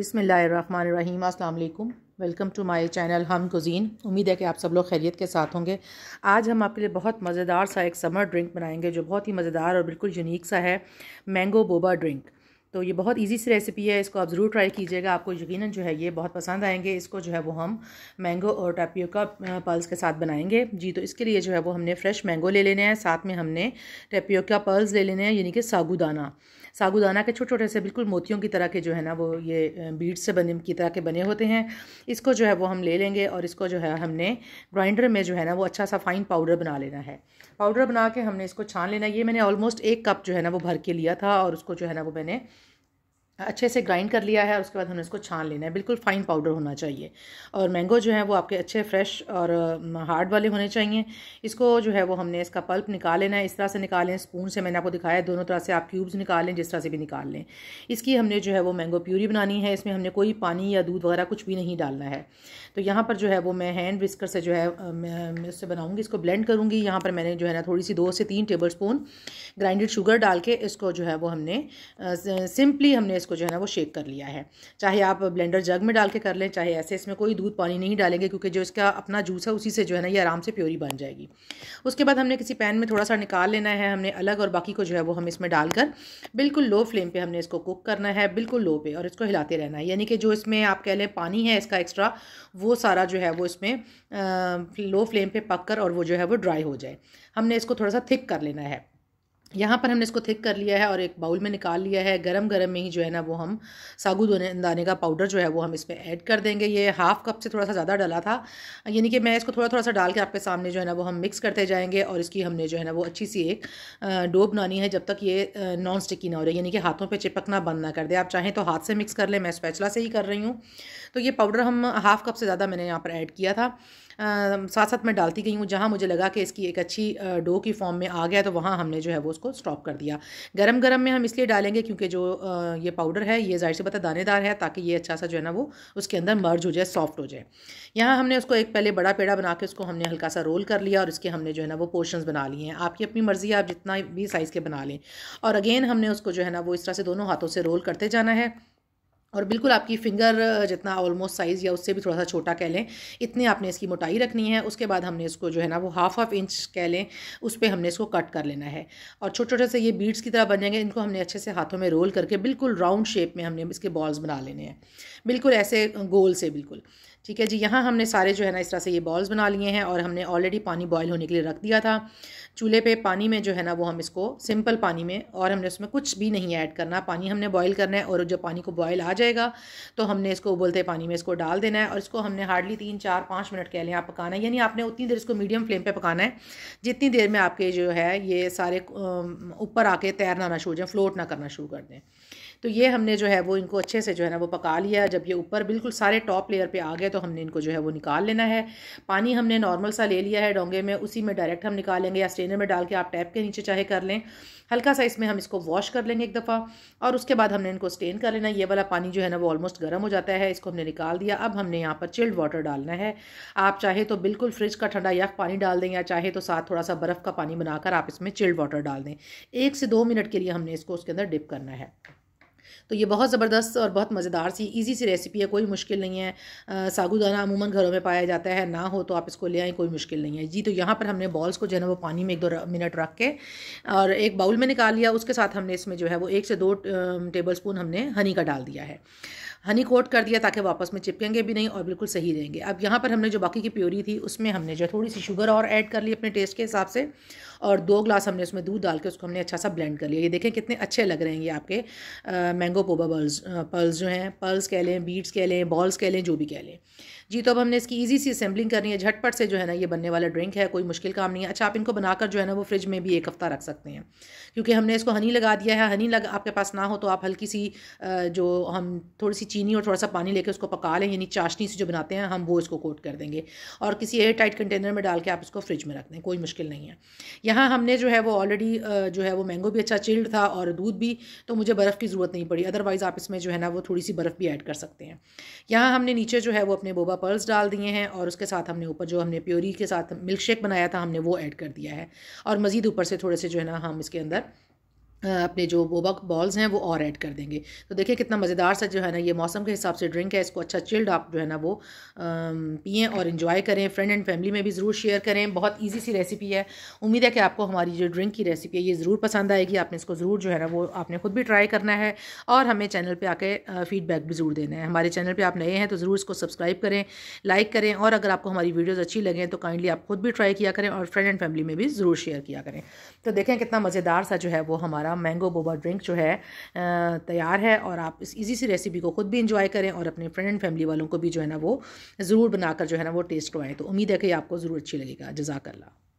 बिसमीम अल्लाम welcome to my channel हम कुज़ीन उम्मीद है कि आप सब लोग खैरियत के साथ होंगे आज हम आपके लिए बहुत मज़ेदार सा एक समर ड्रिंक बनाएंगे जो बहुत ही मज़ेदार और बिल्कुल यूनिक सा है मैंगो बोबा ड्रिंक तो ये बहुत इजी सी रेसिपी है इसको आप ज़रूर ट्राई कीजिएगा आपको यकीन जो है ये बहुत पसंद आएंगे इसको जो है वो हम मैंगो और का पल्स के साथ बनाएंगे जी तो इसके लिए जो है वो हमने फ्रेश मैंगो ले लेने हैं साथ में हमने का पल्स ले लेने हैं यानी कि सागुदाना साबुदाना के छोटे छोटे से बिल्कुल मोतियों की तरह के जो है ना वो ये बीट से बने की तरह के बने होते हैं इसको जो है वो हम ले लेंगे और इसको जो है हमने ग्राइंडर में जो है ना वो अच्छा सा फाइन पाउडर बना लेना है पाउडर बना के हमने इसको छान लेना ये मैंने ऑलमोस्ट एक कप जो है ना वो भर के लिया था और उसको जो है ना वो मैंने अच्छे से ग्राइंड कर लिया है और उसके बाद हमें इसको छान लेना है बिल्कुल फाइन पाउडर होना चाहिए और मैंगो जो है वो आपके अच्छे फ्रेश और हार्ड वाले होने चाहिए इसको जो है वो हमने इसका पल्प निकाल लेना है इस तरह से निकालें स्पून से मैंने आपको दिखाया दोनों तरह से आप क्यूब्स निकालें जिस तरह से भी निकाल लें इसकी हमने जो है वो मैंगो प्यूरी बनानी है इसमें हमने कोई पानी या दूध वगैरह कुछ भी नहीं डालना है तो यहाँ पर जो है वो मैं हैंड विस्कर से जो है मैं उससे बनाऊँगी इसको ब्लेंड करूँगी यहाँ पर मैंने जो है ना थोड़ी सी दो से तीन टेबल स्पून ग्राइंडेड शुगर डाल के इसको जो है वो हमने सिंपली हमने इसको इसको जो है ना वो शेक कर लिया है चाहे आप ब्लेंडर जग में डाल के कर लें चाहे ऐसे इसमें कोई दूध पानी नहीं डालेंगे क्योंकि जो इसका अपना जूस है उसी से जो है ना ये आराम से प्योरी बन जाएगी उसके बाद हमने किसी पैन में थोड़ा सा निकाल लेना है हमने अलग और बाकी को जो है वो हम इसमें डालकर बिल्कुल लो फ्लेम पर हमने इसको कुक करना है बिल्कुल लो पे और इसको हिलाते रहना है यानी कि जो इसमें आप कह लें पानी है इसका एक्स्ट्रा वो सारा जो है वो इसमें लो फ्लेम पर पक कर और वो जो है वो ड्राई हो जाए हमने इसको थोड़ा सा थिक कर लेना है यहाँ पर हमने इसको थिक कर लिया है और एक बाउल में निकाल लिया है गरम गरम में ही जो है ना वो हम सागु दाने का पाउडर जो है वो हम इसमें ऐड कर देंगे ये हाफ़ कप से थोड़ा सा ज़्यादा डाला था यानी कि मैं इसको थोड़ा थोड़ा सा डाल के आपके सामने जो है ना वो हम मिक्स करते जाएंगे और इसकी हमने जो है ना वो अच्छी सी एक डो बनानी है जब तक ये नॉन स्टिकी ना हो रही यानी कि हाथों पर चिपकना बंद ना कर दे आप चाहें तो हाथ से मिक्स कर लें मैं स्पैचला से ही कर रही हूँ तो ये पाउडर हम हाफ़ कप से ज़्यादा मैंने यहाँ पर ऐड किया था साथ साथ मैं डालती गई हूँ जहाँ मुझे लगा कि इसकी एक अच्छी डो की फॉर्म में आ गया तो वहाँ हमने जो है वो उसको स्टॉप कर दिया गरम गरम में हम इसलिए डालेंगे क्योंकि जो ये पाउडर है ये ज़ाहिर सी पता दानेदार है ताकि ये अच्छा सा जो है ना वो उसके अंदर मर्ज हो जाए सॉफ्ट हो जाए यहाँ हमने उसको एक पहले बड़ा पेड़ा बना के उसको हमने हल्का सा रोल कर लिया और इसके हमने जो है ना वो पोर्शन बना लिए हैं आपकी अपनी मर्ज़ी आप जितना भी साइज़ के बना लें और अगेन हमने उसको जो है ना वो इस तरह से दोनों हाथों से रोल करते जाना है और बिल्कुल आपकी फिंगर जितना ऑलमोस्ट साइज़ या उससे भी थोड़ा सा छोटा कह लें इतने आपने इसकी मोटाई रखनी है उसके बाद हमने इसको जो है ना वो हाफ हाफ इंच कह लें उस पर हमने इसको कट कर लेना है और छोटे छोटे से ये बीड्स की तरह बन जाएंगे इनको हमने अच्छे से हाथों में रोल करके बिल्कुल राउंड शेप में हमने इसके बॉल्स बना लेने हैं बिल्कुल ऐसे गोल से बिल्कुल ठीक है जी यहाँ हमने सारे जो है ना इस तरह से ये बॉल्स बना लिए हैं और हमने ऑलरेडी पानी बॉयल होने के लिए रख दिया था चूल्हे पे पानी में जो है ना वो हम इसको सिंपल पानी में और हमने उसमें कुछ भी नहीं ऐड करना पानी हमने बॉयल करना है और जब पानी को बॉयल आ जाएगा तो हमने इसको उबलते पानी में इसको डाल देना है और इसको हमने हार्डली तीन चार पाँच मिनट कह लें आप पकाना है यानी आपने उतनी देर इसको मीडियम फ्लेम पर पकाना है जितनी देर में आपके जो है ये सारे ऊपर आके तैरना ना शुरू हो जाए फ्लोट ना करना शुरू कर दें तो ये हमने जो है वो इनको अच्छे से जो है ना वो पका लिया जब ये ऊपर बिल्कुल सारे टॉप लेयर पे आ गए तो हमने इनको जो है वो निकाल लेना है पानी हमने नॉर्मल सा ले लिया है डोंगे में उसी में डायरेक्ट हम निकालेंगे या स्ट्रेनर में डाल के आप टैप के नीचे चाहे कर लें हल्का सा इसमें हम इसको वॉश कर लेंगे एक दफ़ा और उसके बाद हमने इनको स्टेन कर लेना ये वाला पानी जो है ना वो ऑलमोस्ट गर्म हो जाता है इसको हमने निकाल दिया अब हमने यहाँ पर चिल्ड वाटर डालना है आप चाहे तो बिल्कुल फ्रिज का ठंडा यख पानी डाल दें या चाहे तो साथ थोड़ा सा बर्फ़ का पानी बनाकर आप इसमें चिल्ड वाटर डाल दें एक से दो मिनट के लिए हमने इसको उसके अंदर डिप करना है तो ये बहुत ज़बरदस्त और बहुत मज़ेदार सी इजी सी रेसिपी है कोई मुश्किल नहीं है सागुदाना अमूमन घरों में पाया जाता है ना हो तो आप इसको ले आएँ कोई मुश्किल नहीं है जी तो यहाँ पर हमने बॉल्स को जो है ना वो पानी में एक दो मिनट रख के और एक बाउल में निकाल लिया उसके साथ हमने इसमें जो है वो एक से दो टेबल स्पून हमने हनी का डाल दिया है हनी कोट कर दिया ताकि वापस में चिपकेंगे भी नहीं और बिल्कुल सही रहेंगे अब यहाँ पर हमने जो बाकी की प्योरी थी उसमें हमने जो थोड़ी सी शुगर और ऐड कर ली अपने टेस्ट के हिसाब से और दो ग्लास हमने उसमें दूध डाल के उसको हमने अच्छा सा ब्लेंड कर लिया ये देखें कितने अच्छे लग रहे हैं ये आपके मैंगो पोबा बल्स पल्स जो हैं पल्स कह लें बीट्स कह लें बॉल्स कह लें जो भी कह लें जी तो अब हमने इसकी इजी सी असेंबलिंग करनी है झटपट से जो है ना ये बनने वाला ड्रिंक है कोई मुश्किल काम नहीं है अच्छा आप इनको बनाकर जो है ना वो फ्रिज में भी एक हफ़्ता रख सकते हैं क्योंकि हमने इसको हनी लगा दिया है हनी लग आपके पास ना हो तो आप हल्की सी जो हम थोड़ी सी चीनी और थोड़ा सा पानी लेकर उसको पका लें यानी चाशनी से जो बनाते हैं हम वो इसको कोट कर देंगे और किसी एयर टाइट कंटेनर में डाल के आप इसको फ्रिज में रख दें कोई मुश्किल नहीं है यहाँ हमने जो है वो ऑलरेडी जो है वो मैंगो भी अच्छा चिल्ड था और दूध भी तो मुझे बर्फ़ की ज़रूरत नहीं पड़ी अदरवाइज़ आप इसमें जो है ना वो थोड़ी सी बर्फ़ भी ऐड कर सकते हैं यहाँ हमने नीचे जो है वो अपने बोबा पर्ल्स डाल दिए हैं और उसके साथ हमने ऊपर जो हमने प्योरी के साथ मिल्क शेक बनाया था हमने वो ऐड कर दिया है और मज़ीद ऊपर से थोड़े से जो है ना हम इसके अंदर अपने जो बोबक बॉल्स हैं वो और ऐड कर देंगे तो देखिए कितना मज़ेदार सा जो है ना ये मौसम के हिसाब से ड्रिंक है इसको अच्छा चिल्ड आप जो है ना वो पिए और इन्जॉय करें फ्रेंड एंड फैमिली में भी ज़रूर शेयर करें बहुत ईजी सी रेसिपी है उम्मीद है कि आपको हमारी जो ड्रिंक की रेसिपी है ये ज़रूर पसंद आएगी आपने इसको ज़रूर जो है ना वो आपने खुद भी ट्राई करना है और हमें चैनल पर आके फीडबैक भी ज़रूर देना है हमारे चैनल पर आप नए हैं तो ज़रूर इसको सब्सक्राइब करें लाइक करें और अगर आपको हमारी वीडियोज़ अच्छी लगें तो काइंडली आप खुद भी ट्राई किया करें और फ्रेंड एंड फैमिली में भी ज़रूर शेयर किया करें तो देखें कितना मज़ेदार सा जो है वो हमारा हमारा मैंगो बोबा ड्रिंक जो है तैयार है और आप इस ईजी सी रेसिपी को खुद भी इंजॉय करें और अपने फ्रेंड एंड फैमिली वालों को भी जो है ना वो ज़रूर बनाकर जो है ना वो टेस्ट करवाएं तो उम्मीद है कि आपको ज़रूर अच्छी लगेगा जजाकल्ला